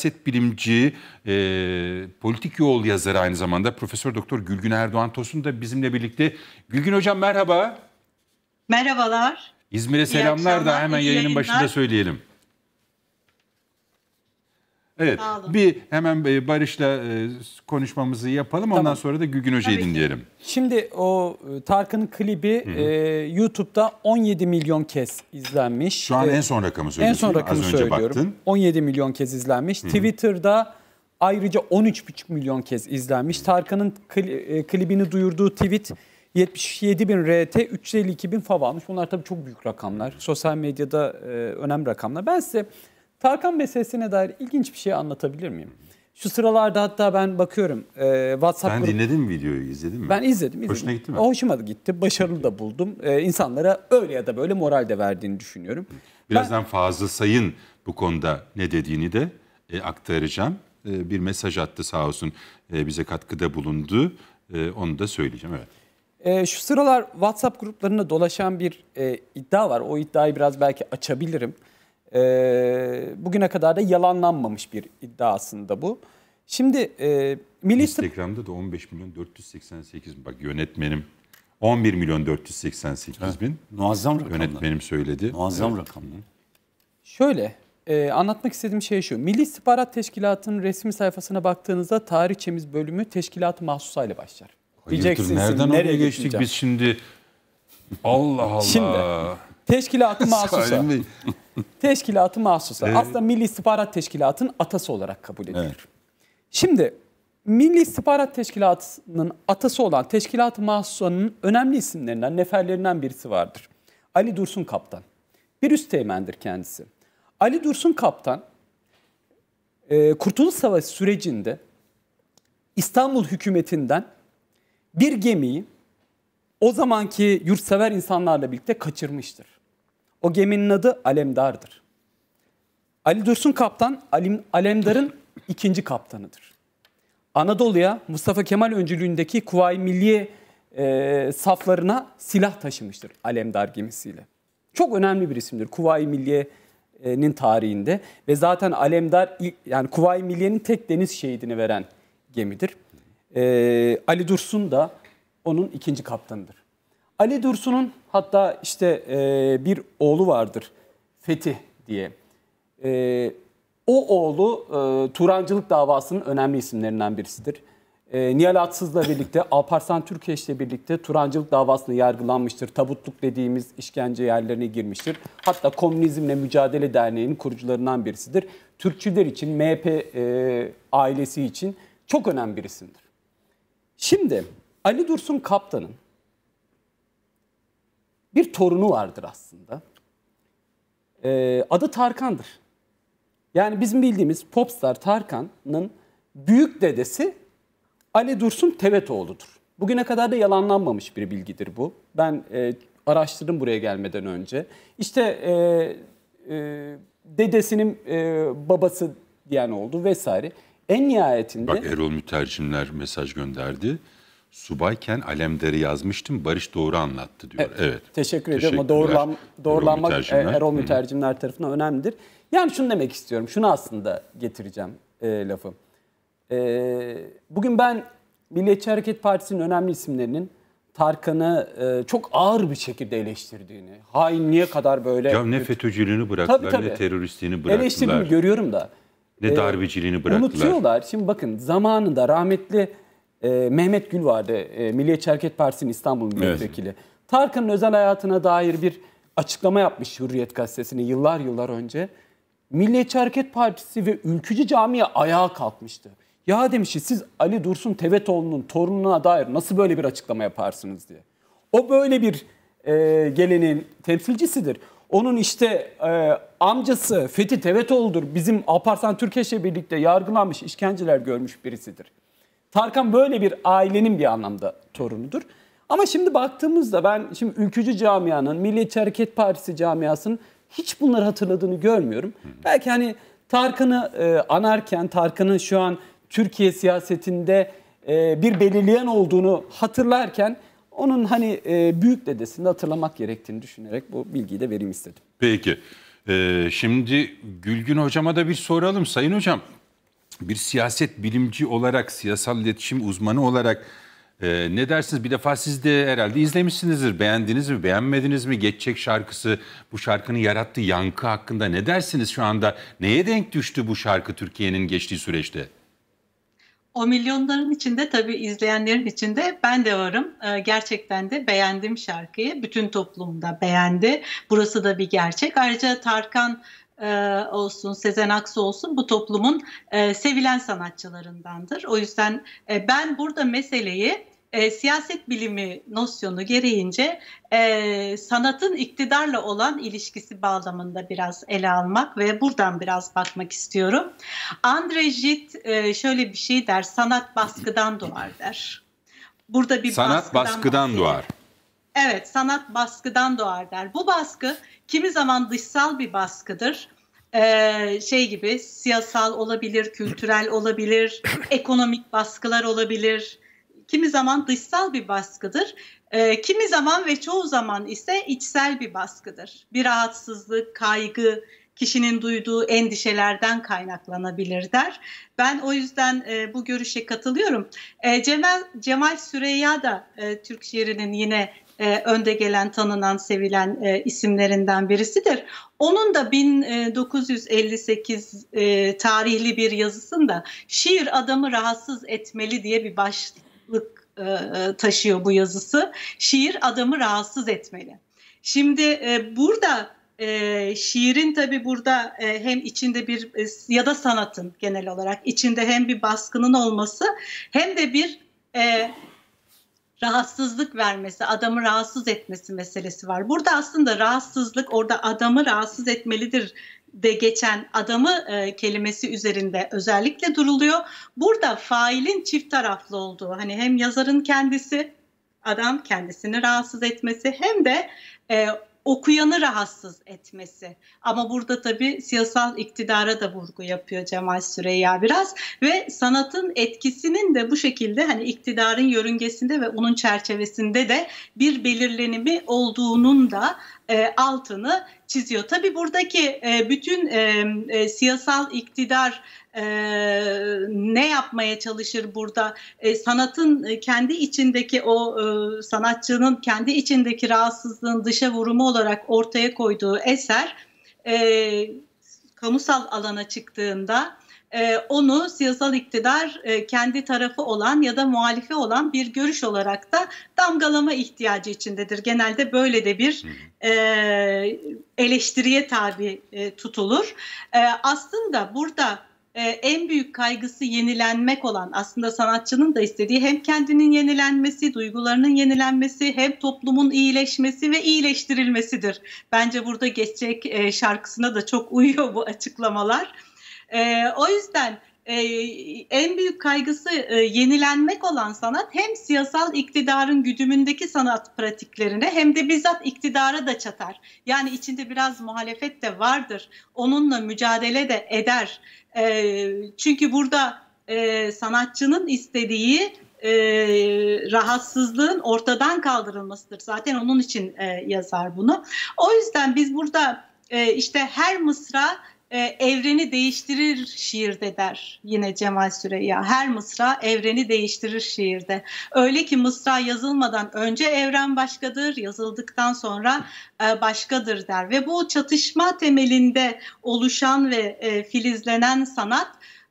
siyaset bilimci, e, politik yol yazarı aynı zamanda Profesör Doktor Gülgün Erdoğan Tosun da bizimle birlikte. Gülgün Hocam merhaba. Merhabalar. İzmir'e selamlar da hemen yayının başında söyleyelim. Evet. Sağ olun. Bir hemen e, Barış'la e, konuşmamızı yapalım. Tamam. Ondan sonra da Gügün Hoca'yı dinleyelim. Şimdi o e, Tarkan'ın klibi Hı -hı. YouTube'da 17 milyon kez izlenmiş. Şu an ee, en son rakamı söylüyorsun. En son rakamı Az önce söylüyorum. Baktın. 17 milyon kez izlenmiş. Hı -hı. Twitter'da ayrıca 13,5 milyon kez izlenmiş. Tarkan'ın klibini duyurduğu tweet 77 bin RT, 352 bin fav almış. Bunlar tabii çok büyük rakamlar. Sosyal medyada önemli rakamlar. Ben size Tarkan meselesine dair ilginç bir şey anlatabilir miyim? Şu sıralarda hatta ben bakıyorum e, WhatsApp Ben grup... dinledim videoyu, izledim mi? Ben izledim. izledim. Hoşuna gitti mi? O hoşuma da gitti. Başarılı Peki. da buldum. E, insanlara öyle ya da böyle moral de verdiğini düşünüyorum. Birazdan ben... Fazıl Say'ın bu konuda ne dediğini de e, aktaracağım. E, bir mesaj attı sağ olsun e, bize katkıda bulundu. E, onu da söyleyeceğim, evet. E, şu sıralar WhatsApp gruplarında dolaşan bir e, iddia var. O iddiayı biraz belki açabilirim. E, bugüne kadar da yalanlanmamış bir iddia aslında bu. Şimdi e, Milli Instagram'da da 15 milyon 488 bin. Bak yönetmenim 11 milyon 488 ha. bin. Muazzam rakamlar. Yönetmenim söyledi. Muazzam evet. rakamlar. Şöyle e, anlatmak istediğim şey şu. Milli İstihbarat Teşkilatı'nın resmi sayfasına baktığınızda tarihçemiz bölümü teşkilat mahsusayla başlar. Hayırdır, Diyeceksiniz nereden nereye geçtik biz şimdi? Allah Allah. Şimdi Teşkilatı ı mahsusa. Teşkilat-ı mahsusa. Evet. Aslında Milli İstihbarat Teşkilatı'nın atası olarak kabul edilir. Evet. Şimdi Milli İstihbarat Teşkilatı'nın atası olan Teşkilat-ı Mahsusa'nın önemli isimlerinden, neferlerinden birisi vardır. Ali Dursun Kaptan. Bir üst teğmendir kendisi. Ali Dursun Kaptan, e, Kurtuluş Savaşı sürecinde İstanbul hükümetinden bir gemiyi o zamanki yurtsever insanlarla birlikte kaçırmıştır. O geminin adı Alemdar'dır. Ali Dursun Kaptan Alim, Alemdar'ın ikinci kaptanıdır. Anadolu'ya Mustafa Kemal öncülüğündeki Kuvayi Milliye e, saflarına silah taşımıştır Alemdar gemisiyle. Çok önemli bir isimdir Kuvayi Milliye'nin tarihinde ve zaten Alemdar yani Kuvayi Milliye'nin tek deniz şehidini veren gemidir. E, Ali Dursun da onun ikinci kaptanıdır. Ali Dursun'un hatta işte e, bir oğlu vardır Fetih diye. E, o oğlu e, Turancılık davasının önemli isimlerinden birisidir. E, Nihal Atsız'la birlikte, Alparslan Türkeş'le birlikte Turancılık davasında yargılanmıştır. Tabutluk dediğimiz işkence yerlerine girmiştir. Hatta Komünizmle Mücadele Derneği'nin kurucularından birisidir. Türkçüler için, MHP e, ailesi için çok önemli bir isimdir. Şimdi Ali Dursun Kaptan'ın bir torunu vardır aslında. Ee, adı Tarkan'dır. Yani bizim bildiğimiz popstar Tarkan'ın büyük dedesi Ali Dursun Tevetoğlu'dur. Bugüne kadar da yalanlanmamış bir bilgidir bu. Ben e, araştırdım buraya gelmeden önce. İşte e, e, dedesinin e, babası diyen oldu vesaire. En nihayetinde... Bak Erol Mütercimler mesaj gönderdi subayken Alemdar'ı yazmıştım. Barış Doğru anlattı diyor. Evet. evet. Teşekkür ediyorum. ama doğrulan, doğrulanmak Erol e, Mütercimler, Erol tarafından önemlidir. Yani şunu demek istiyorum. Şunu aslında getireceğim e, lafı. E, bugün ben Milliyetçi Hareket Partisi'nin önemli isimlerinin Tarkan'ı e, çok ağır bir şekilde eleştirdiğini, hain niye kadar böyle... Ya ne FETÖ'cülüğünü bıraktılar tabii, tabii. ne teröristliğini bıraktılar. Eleştirdiğini görüyorum da. Ne e, darbeciliğini bıraktılar. Unutuyorlar. Şimdi bakın zamanında rahmetli e, Mehmet Gül vardı. E, Milliyetçi Hareket Partisi'nin İstanbul milletvekili. Evet. Tarkan'ın özel hayatına dair bir açıklama yapmış Hürriyet Gazetesi'ne yıllar yıllar önce. Milliyetçi Hareket Partisi ve Ülkücü Camii'ye ayağa kalkmıştı. Ya demişti siz Ali Dursun Tevetoğlu'nun torununa dair nasıl böyle bir açıklama yaparsınız diye. O böyle bir e, gelenin temsilcisidir. Onun işte e, amcası Fethi Tevetoğlu'dur. Bizim Alparslan Türkeş'le birlikte yargılanmış, işkenceler görmüş birisidir. Tarkan böyle bir ailenin bir anlamda torunudur. Ama şimdi baktığımızda ben şimdi ülkücü camianın, Milliyetçi Hareket Partisi camiasının hiç bunları hatırladığını görmüyorum. Hı. Belki hani Tarkan'ı e, anarken, Tarkan'ın şu an Türkiye siyasetinde e, bir belirleyen olduğunu hatırlarken onun hani e, büyük dedesini hatırlamak gerektiğini düşünerek bu bilgiyi de vereyim istedim. Peki. Ee, şimdi Gülgün Hocam'a da bir soralım. Sayın Hocam bir siyaset bilimci olarak, siyasal iletişim uzmanı olarak e, ne dersiniz? Bir defa siz de herhalde izlemişsinizdir. Beğendiniz mi, beğenmediniz mi? Geçecek şarkısı, bu şarkının yarattığı yankı hakkında ne dersiniz şu anda? Neye denk düştü bu şarkı Türkiye'nin geçtiği süreçte? O milyonların içinde tabii izleyenlerin içinde ben de varım. Ee, gerçekten de beğendim şarkıyı. Bütün toplumda beğendi. Burası da bir gerçek. Ayrıca Tarkan e, olsun, Sezen Aksu olsun bu toplumun e, sevilen sanatçılarındandır. O yüzden e, ben burada meseleyi e, siyaset bilimi nosyonu gereğince e, sanatın iktidarla olan ilişkisi bağlamında biraz ele almak ve buradan biraz bakmak istiyorum. Andre Gide e, şöyle bir şey der, sanat baskıdan doğar der. Burada bir sanat baskıdan, baskıdan doğar. Evet, sanat baskıdan doğar der. Bu baskı kimi zaman dışsal bir baskıdır. Ee, şey gibi siyasal olabilir, kültürel olabilir, ekonomik baskılar olabilir. Kimi zaman dışsal bir baskıdır. Ee, kimi zaman ve çoğu zaman ise içsel bir baskıdır. Bir rahatsızlık, kaygı, kişinin duyduğu endişelerden kaynaklanabilir der. Ben o yüzden e, bu görüşe katılıyorum. E, Cemal, Cemal Süreyya da e, Türk şiirinin yine e, önde gelen, tanınan, sevilen e, isimlerinden birisidir. Onun da 1958 e, e, tarihli bir yazısında şiir adamı rahatsız etmeli diye bir başlık e, e, taşıyor bu yazısı. Şiir adamı rahatsız etmeli. Şimdi e, burada e, şiirin tabi burada e, hem içinde bir e, ya da sanatın genel olarak içinde hem bir baskının olması hem de bir e, rahatsızlık vermesi, adamı rahatsız etmesi meselesi var. Burada aslında rahatsızlık orada adamı rahatsız etmelidir de geçen adamı e, kelimesi üzerinde özellikle duruluyor. Burada failin çift taraflı olduğu hani hem yazarın kendisi adam kendisini rahatsız etmesi hem de e, okuyanı rahatsız etmesi. Ama burada tabii siyasal iktidara da vurgu yapıyor Cemal Süreyya biraz ve sanatın etkisinin de bu şekilde hani iktidarın yörüngesinde ve onun çerçevesinde de bir belirlenimi olduğunun da e, altını çiziyor. Tabii buradaki e, bütün e, e, siyasal iktidar e, ne yapmaya çalışır burada? E, sanatın e, kendi içindeki o e, sanatçının kendi içindeki rahatsızlığın dışa vurumu olarak ortaya koyduğu eser e, kamusal alana çıktığında ee, onu siyasal iktidar e, kendi tarafı olan ya da muhalifi olan bir görüş olarak da damgalama ihtiyacı içindedir. Genelde böyle de bir e, eleştiriye tabi e, tutulur. aslında burada en büyük kaygısı yenilenmek olan aslında sanatçının da istediği hem kendinin yenilenmesi, duygularının yenilenmesi, hem toplumun iyileşmesi ve iyileştirilmesidir. Bence burada geçecek şarkısına da çok uyuyor bu açıklamalar. E, o yüzden e, en büyük kaygısı e, yenilenmek olan sanat hem siyasal iktidarın güdümündeki sanat pratiklerine hem de bizzat iktidara da çatar. Yani içinde biraz muhalefet de vardır. Onunla mücadele de eder. E, çünkü burada e, sanatçının istediği e, rahatsızlığın ortadan kaldırılmasıdır. Zaten onun için e, yazar bunu. O yüzden biz burada e, işte her mısra e, evreni değiştirir şiirde der yine Cemal Süreyya. Her mısra evreni değiştirir şiirde. Öyle ki mısra yazılmadan önce evren başkadır, yazıldıktan sonra e, başkadır der. Ve bu çatışma temelinde oluşan ve e, filizlenen sanat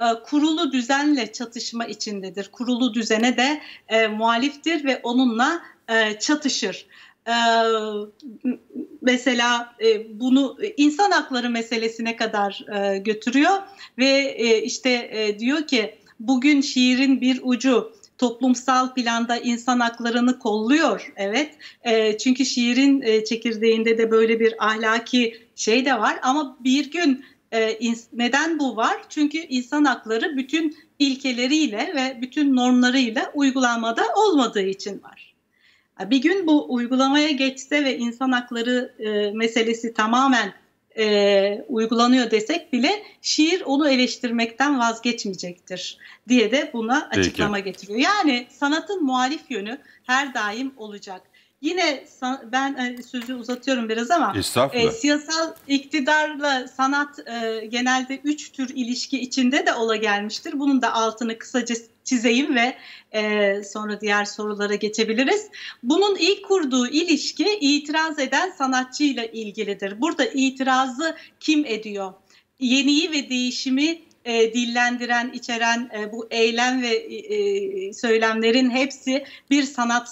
e, kurulu düzenle çatışma içindedir. Kurulu düzene de e, muhaliftir ve onunla e, çatışır. Ee, mesela e, bunu e, insan hakları meselesine kadar e, götürüyor ve işte diyor ki bugün şiirin bir ucu toplumsal planda insan haklarını kolluyor evet çünkü şiirin çekirdeğinde de böyle bir ahlaki şey de var ama bir gün neden bu var? Çünkü insan hakları bütün ilkeleriyle ve bütün normlarıyla uygulanmada olmadığı için var. Bir gün bu uygulamaya geçse ve insan hakları e, meselesi tamamen e, uygulanıyor desek bile şiir onu eleştirmekten vazgeçmeyecektir diye de buna açıklama Peki. getiriyor. Yani sanatın muhalif yönü her daim olacak. Yine ben e, sözü uzatıyorum biraz ama e, siyasal iktidarla sanat e, genelde üç tür ilişki içinde de ola gelmiştir. Bunun da altını kısaca çizeyim ve e, sonra diğer sorulara geçebiliriz. Bunun ilk kurduğu ilişki itiraz eden sanatçıyla ilgilidir. Burada itirazı kim ediyor? Yeniyi ve değişimi e, dillendiren, içeren e, bu eylem ve e, e söylemlerin hepsi bir sanat